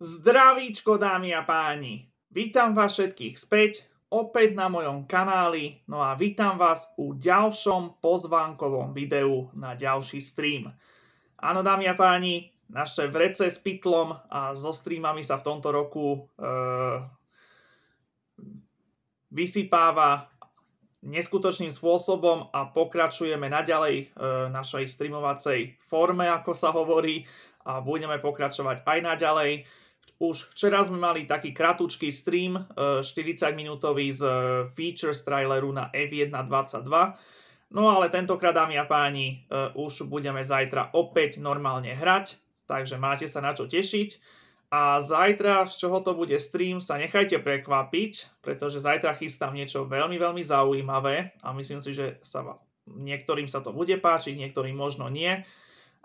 Zdravíčko dámy a páni, vítam vás všetkých späť opäť na mojom kanáli, no a vítam vás u ďalšom pozvánkovom videu na ďalší stream. Áno dámy a páni, naše vrece s pitlom a so streamami sa v tomto roku e, vysypáva neskutočným spôsobom a pokračujeme naďalej e, našej streamovacej forme, ako sa hovorí, a budeme pokračovať aj naďalej. Už včera sme mali taký kratučký stream, 40 e, minútový z e, features traileru na F1.22. No ale tentokrát, dámy a páni, e, už budeme zajtra opäť normálne hrať, takže máte sa na čo tešiť. A zajtra, z čoho to bude stream, sa nechajte prekvapiť, pretože zajtra chystám niečo veľmi, veľmi zaujímavé a myslím si, že sa niektorým sa to bude páčiť, niektorým možno nie,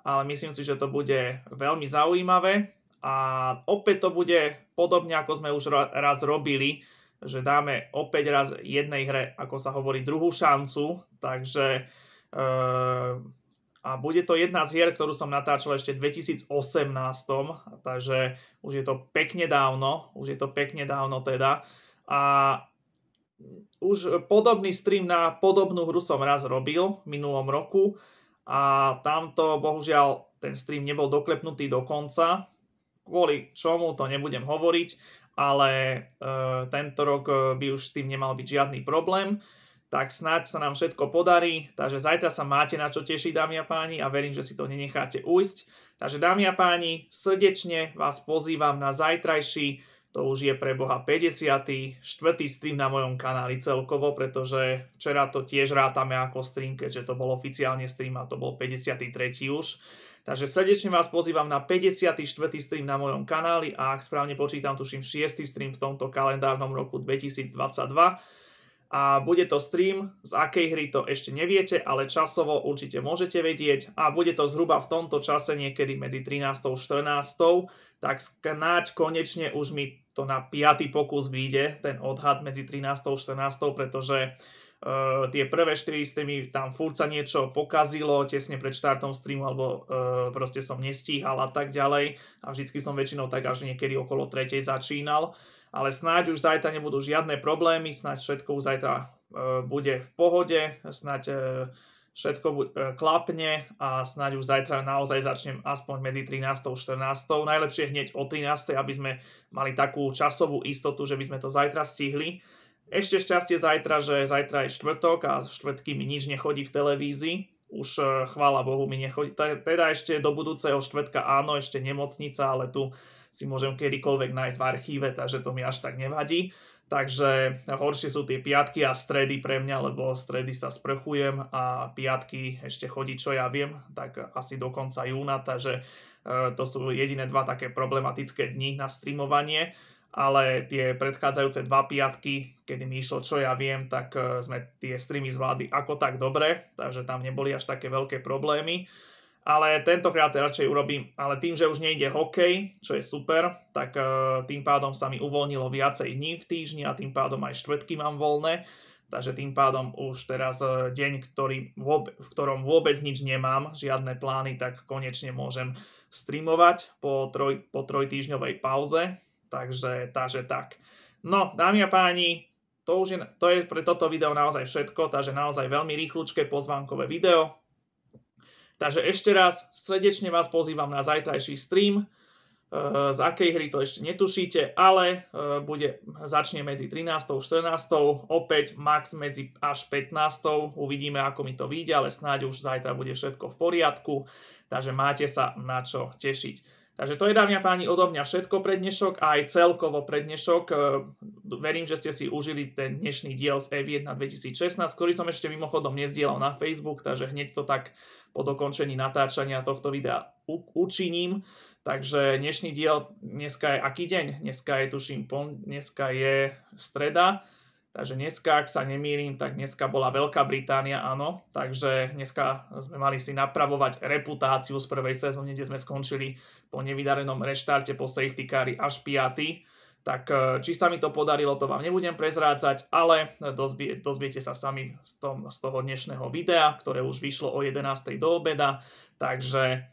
ale myslím si, že to bude veľmi zaujímavé a opäť to bude podobne, ako sme už raz robili, že dáme opäť raz jednej hre, ako sa hovorí, druhú šancu, takže eh, a bude to jedna z hier, ktorú som natáčal ešte v 2018, takže už je to pekne dávno, už je to pekne dávno teda a už podobný stream na podobnú hru som raz robil v minulom roku a tamto bohužiaľ ten stream nebol doklepnutý do konca, kvôli čomu to nebudem hovoriť, ale e, tento rok e, by už s tým nemal byť žiadny problém. Tak snáď sa nám všetko podarí, takže zajtra sa máte na čo tešiť, dámy a páni, a verím, že si to nenecháte ujsť. Takže dámy a páni, srdečne vás pozývam na zajtrajší, to už je pre Boha 50. štvrtý stream na mojom kanáli celkovo, pretože včera to tiež rátame ako stream, keďže to bol oficiálne stream a to bol 53. už. Takže srdečne vás pozývam na 54. stream na mojom kanáli a ak správne počítam, tuším 6. stream v tomto kalendárnom roku 2022. A bude to stream, z akej hry to ešte neviete, ale časovo určite môžete vedieť. A bude to zhruba v tomto čase niekedy medzi 13. a 14. Tak snáď konečne už mi to na 5. pokus vyjde, ten odhad medzi 13. a 14. pretože Eh, tie prvé 4 streamy, tam furt sa niečo pokazilo tesne pred štartom streamu, alebo uh, proste som nestíhal a tak ďalej. A vždycky som väčšinou tak až niekedy okolo 3. začínal. Ale snáď už zajtra nebudú žiadne problémy, snáď všetko už zajtra uh, bude v pohode, snáď všetko klapne a snáď už zajtra naozaj začnem aspoň medzi 13. a 14. Najlepšie hneď o 13. aby sme mali takú časovú istotu, že by sme to zajtra stihli. Ešte šťastie zajtra, že zajtra je štvrtok a štvrtky mi nič nechodí v televízii. Už e, chvála Bohu mi nechodí. Teda ešte do budúceho štvrtka áno, ešte nemocnica, ale tu si môžem kedykoľvek nájsť v archíve, takže to mi až tak nevadí. Takže horšie sú tie piatky a stredy pre mňa, lebo stredy sa sprchujem a piatky ešte chodí, čo ja viem, tak asi do konca júna, takže e, to sú jediné dva také problematické dni na streamovanie ale tie predchádzajúce dva piatky, kedy mi išlo čo ja viem, tak e, sme tie streamy zvládli ako tak dobre, takže tam neboli až také veľké problémy. Ale tentokrát radšej urobím, ale tým, že už nejde hokej, čo je super, tak e, tým pádom sa mi uvoľnilo viacej dní v týždni a tým pádom aj štvrtky mám voľné, takže tým pádom už teraz e, deň, ktorý, v ktorom vôbec nič nemám, žiadne plány, tak konečne môžem streamovať po, troj, po trojtýžňovej pauze, Takže, takže tak. No, dámy a páni, to, už je, to je pre toto video naozaj všetko, takže naozaj veľmi rýchlučké pozvánkové video. Takže ešte raz srdečne vás pozývam na zajtrajší stream. Eh, z akej hry to ešte netušíte, ale eh, bude, začne medzi 13. a 14. Opäť max medzi až 15. Uvidíme, ako mi to vyjde, ale snáď už zajtra bude všetko v poriadku. Takže máte sa na čo tešiť. Takže to je, dámy a páni, odo mňa všetko pre dnešok a aj celkovo pre dnešok. Ehm, verím, že ste si užili ten dnešný diel z F1 e 2016, ktorý som ešte mimochodom nezdielal na Facebook, takže hneď to tak po dokončení natáčania tohto videa učiním. Takže dnešný diel, dneska je aký deň? Dneska je, tuším, pon, dneska je streda. Takže dneska, ak sa nemýlim, tak dneska bola Veľká Británia, áno. Takže dneska sme mali si napravovať reputáciu z prvej sezóny, kde sme skončili po nevydarenom reštarte po safety cari až 5. Tak e, či sa mi to podarilo, to vám nebudem prezrácať, ale dozvie, dozviete sa sami z, tom, z toho dnešného videa, ktoré už vyšlo o 11. do obeda. Takže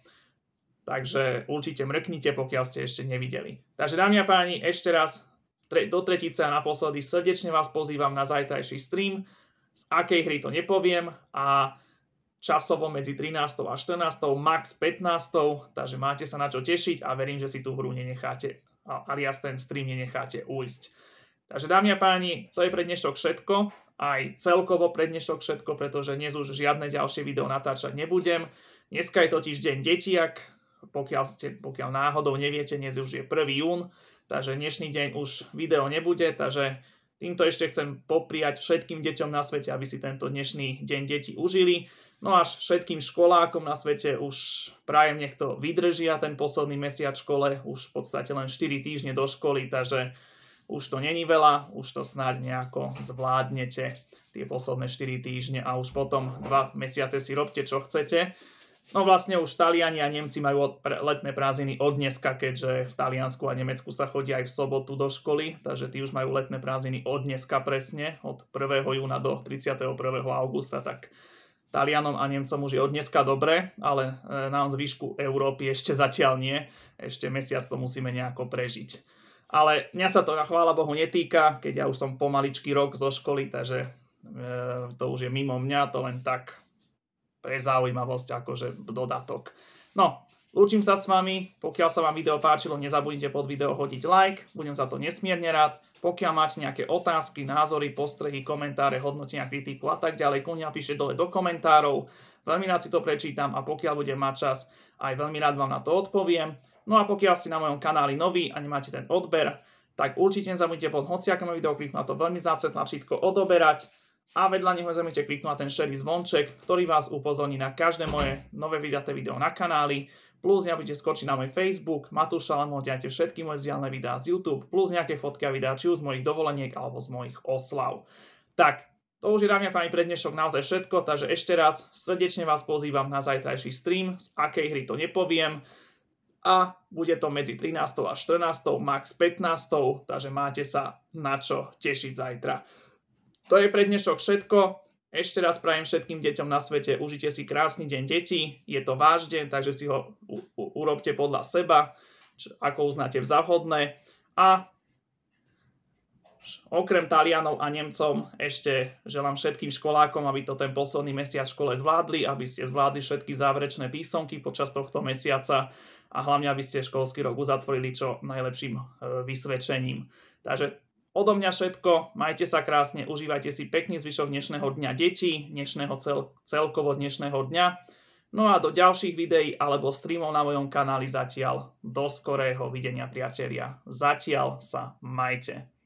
Takže určite mrknite, pokiaľ ste ešte nevideli. Takže dámy a páni, ešte raz do tretice a naposledy srdečne vás pozývam na zajtrajší stream. Z akej hry to nepoviem a časovo medzi 13. a 14. max 15. Takže máte sa na čo tešiť a verím, že si tú hru nenecháte alias ten stream nenecháte ujsť. Takže dámy a páni, to je pre dnešok všetko, aj celkovo pre dnešok všetko, pretože dnes už žiadne ďalšie video natáčať nebudem. Dneska je totiž deň detiak, pokiaľ, ste, pokiaľ náhodou neviete, dnes už je 1. jún, takže dnešný deň už video nebude, takže týmto ešte chcem poprijať všetkým deťom na svete, aby si tento dnešný deň deti užili. No až všetkým školákom na svete už prajem nech to vydržia ten posledný mesiac škole, už v podstate len 4 týždne do školy, takže už to není veľa, už to snáď nejako zvládnete tie posledné 4 týždne a už potom 2 mesiace si robte čo chcete. No vlastne už Taliani a Nemci majú letné prázdniny od dneska, keďže v Taliansku a Nemecku sa chodí aj v sobotu do školy, takže tí už majú letné prázdniny od dneska presne, od 1. júna do 31. augusta, tak Talianom a Nemcom už je od dneska dobre, ale e, nám zvyšku Európy ešte zatiaľ nie. Ešte mesiac to musíme nejako prežiť. Ale mňa sa to na chvála Bohu netýka, keď ja už som pomaličký rok zo školy, takže e, to už je mimo mňa, to len tak pre zaujímavosť, akože dodatok. No, lúčim sa s vami, pokiaľ sa vám video páčilo, nezabudnite pod video hodiť like, budem za to nesmierne rád. Pokiaľ máte nejaké otázky, názory, postrehy, komentáre, hodnotenia, kritiku a tak ďalej, kľudne napíšte dole do komentárov, veľmi rád si to prečítam a pokiaľ budem mať čas, aj veľmi rád vám na to odpoviem. No a pokiaľ ste na mojom kanáli nový a nemáte ten odber, tak určite nezabudnite pod hociakom videoklip kliknúť na to veľmi zácne tlačítko odoberať a vedľa neho zrejmite kliknúť na ten šerí zvonček, ktorý vás upozorní na každé moje nové vydaté video na kanáli, plus nebudete skočiť na môj Facebook, Matúša Lamo, dajte všetky moje zdialné videá z YouTube, plus nejaké fotky a videá či už z mojich dovoleniek alebo z mojich oslav. Tak, to už je dámy a páni pre dnešok naozaj všetko, takže ešte raz srdečne vás pozývam na zajtrajší stream, z akej hry to nepoviem a bude to medzi 13. a 14. max 15. takže máte sa na čo tešiť zajtra. To je pre dnešok všetko. Ešte raz prajem všetkým deťom na svete, užite si krásny deň detí, je to váš deň, takže si ho u- u- urobte podľa seba, ako uznáte v záhodné. A okrem Talianov a Nemcom ešte želám všetkým školákom, aby to ten posledný mesiac v škole zvládli, aby ste zvládli všetky záverečné písomky počas tohto mesiaca a hlavne, aby ste školský rok uzatvorili čo najlepším e, vysvedčením. Takže Odo mňa všetko, majte sa krásne, užívajte si pekný zvyšok dnešného dňa detí, dnešného cel, celkovo dnešného dňa. No a do ďalších videí alebo streamov na mojom kanáli zatiaľ. Do skorého videnia priatelia. Zatiaľ sa majte.